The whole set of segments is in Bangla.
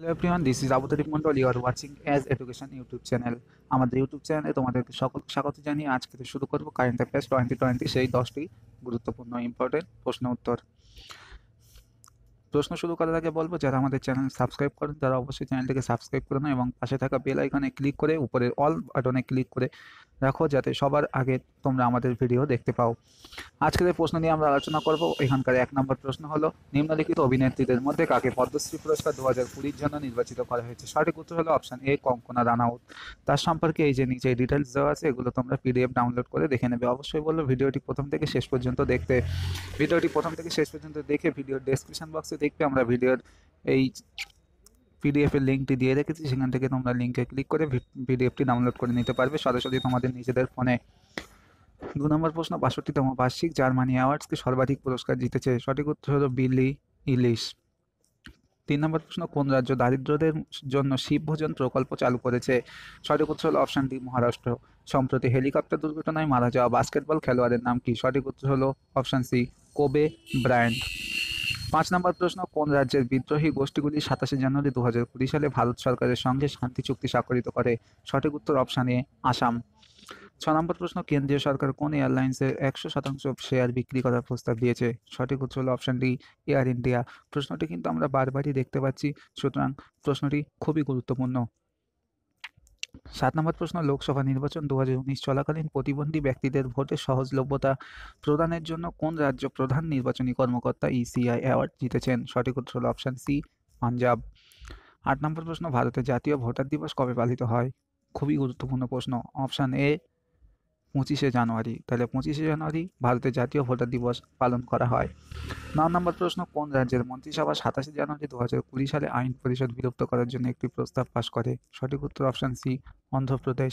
hello everyone this is Abu Tarif Mondal you are watching as education YouTube channel আমাদের ইউটিউব চ্যানেলে তোমাদেরকে সকল স্বাগত জানিয়ে আজকে শুরু করবো কারেন্ট অ্যাফেয়ার্স টোয়েন্টি টোয়েন্টি সেই দশটি গুরুত্বপূর্ণ ইম্পর্টেন্ট প্রশ্ন উত্তর প্রশ্ন শুরু করার আগে বলবো যারা আমাদের চ্যানেল সাবস্ক্রাইব করেন তারা অবশ্যই চ্যানেলটিকে সাবস্ক্রাইব করে নাও এবং পাশে থাকা বেল আইকনে ক্লিক করে উপরের অল বাটনে ক্লিক করে রাখো যাতে সবার আগে তোমরা আমাদের ভিডিও দেখতে পাও আজকের প্রশ্ন নিয়ে আমরা আলোচনা করব এখানকার এক নম্বর প্রশ্ন হলো নিম্নলিখিত অভিনেত্রীদের মধ্যে কাকে পদ্মশ্রী পুরস্কার দু হাজার কুড়ির জন্য নির্বাচিত করা হয়েছে সঠিক উত্তর হলো অপশান এ কঙ্কনা রানাউত তার সম্পর্কে এই যে নিচে ডিটেলস দেওয়া আছে এগুলো তোমরা পিডিএফ ডাউনলোড করে দেখে নেবে অবশ্যই বললো ভিডিওটি প্রথম থেকে শেষ পর্যন্ত দেখতে ভিডিওটি প্রথম থেকে শেষ পর্যন্ত দেখে ভিডিও ডেসক্রিপশন বক্সে দেখবে আমরা ভিডিওর এই পিডিএফের লিঙ্কটি দিয়ে রেখেছি সেখান থেকে তোমরা লিঙ্কে ক্লিক করে পিডিএফটি ডাউনলোড করে নিতে পারবে সরাসরি তোমাদের নিজেদের ফোনে দু নম্বর প্রশ্ন বাষট্টিতম বার্ষিক জার্মানি অ্যাওয়ার্ডসকে সর্বাধিক পুরস্কার জিতেছে সঠিক উত্তর হল বিলি ইলিশ তিন নম্বর প্রশ্ন কোন রাজ্য দারিদ্রদের জন্য শিবভোজন প্রকল্প চালু করেছে সঠিক উত্তর হল অপশান ডি মহারাষ্ট্র সম্প্রতি হেলিকপ্টার দুর্ঘটনায় মারা যাওয়া বাস্কেটবল খেলোয়াড়ের নাম কি সঠিক উত্তর হল অপশান সি কোবে ব্র্যান্ড পাঁচ নম্বর প্রশ্ন কোন রাজ্যের বিদ্রোহী গোষ্ঠীগুলি সাতাশে জানুয়ারি দু হাজার কুড়ি সালে ভারত সরকারের সঙ্গে শান্তি চুক্তি স্বাক্ষরিত করে সঠিক উত্তর অপশানে আসাম ছ নম্বর প্রশ্ন কেন্দ্রীয় সরকার কোন এয়ারলাইন্সের একশো শতাংশ শেয়ার বিক্রি করার প্রস্তাব দিয়েছে সঠিক উত্তর হল অপশান ডি এয়ার ইন্ডিয়া প্রশ্নটি কিন্তু আমরা বারবারই দেখতে পাচ্ছি সুতরাং প্রশ্নটি খুবই গুরুত্বপূর্ণ সাত নম্বর প্রশ্ন লোকসভা নির্বাচন দু চলাকালীন প্রতিবন্ধী ব্যক্তিদের ভোটে সহজলভ্যতা প্রদানের জন্য কোন রাজ্য প্রধান নির্বাচনী কর্মকর্তা ইসিআই e অ্যাওয়ার্ড জিতেছেন সঠিক উত্তর হল অপশান সি পাঞ্জাব আট নম্বর প্রশ্ন ভারতের জাতীয় ভোটার দিবস কবে পালিত হয় খুবই গুরুত্বপূর্ণ প্রশ্ন অপশান এ পঁচিশে জানুয়ারি তাহলে পঁচিশে জানুয়ারি ভারতের জাতীয় ভোটার দিবস পালন করা হয় ন নম্বর প্রশ্ন কোন রাজ্যের মন্ত্রিসভা সাতাশে জানুয়ারি দু হাজার কুড়ি সালে আইন পরিষদ বিলুপ্ত করার জন্য একটি প্রস্তাব পাশ করে সঠিক উত্তর অপশান সি অন্ধ্রপ্রদেশ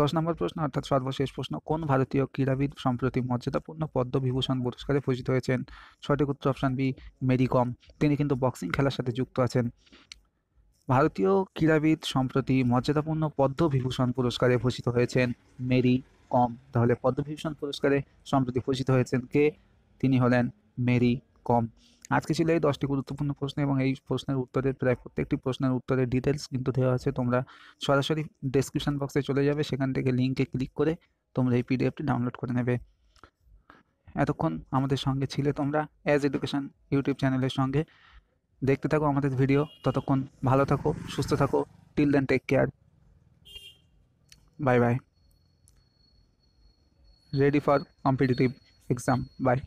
দশ নম্বর প্রশ্ন অর্থাৎ সর্বশেষ প্রশ্ন কোন ভারতীয় ক্রীড়াবিদ সম্প্রতি মর্যাদাপূর্ণ পদ্মবিভূষণ পুরস্কারে ভূষিত হয়েছেন সঠিক উত্তর অপশান বি মেরি কম তিনি কিন্তু বক্সিং খেলার সাথে যুক্ত আছেন ভারতীয় ক্রীড়াবিদ সম্প্রতি মর্যাদাপূর্ণ পদ্মবিভূষণ পুরস্কারে ভূষিত হয়েছেন মেরি কম তাহলে পদ্মভূষণ পুরস্কারে সম্প্রতি ঘোষিত হয়েছেন কে তিনি হলেন মেরি কম আজকে ছিল এই দশটি গুরুত্বপূর্ণ প্রশ্ন এবং এই প্রশ্নের উত্তরের প্রায় প্রত্যেকটি প্রশ্নের উত্তরের ডিটেলস কিন্তু দেওয়া আছে তোমরা সরাসরি ডেসক্রিপশন বক্সে চলে যাবে সেখান থেকে লিঙ্কে ক্লিক করে তোমরা এই পিডিএফটি ডাউনলোড করে নেবে এতক্ষণ আমাদের সঙ্গে ছিলে তোমরা অ্যাজ এডুকেশান ইউটিউব চ্যানেলের সঙ্গে দেখতে থাকো আমাদের ভিডিও ততক্ষণ ভালো থাকো সুস্থ থাকো till then take care bye bye ready for competitive exam bye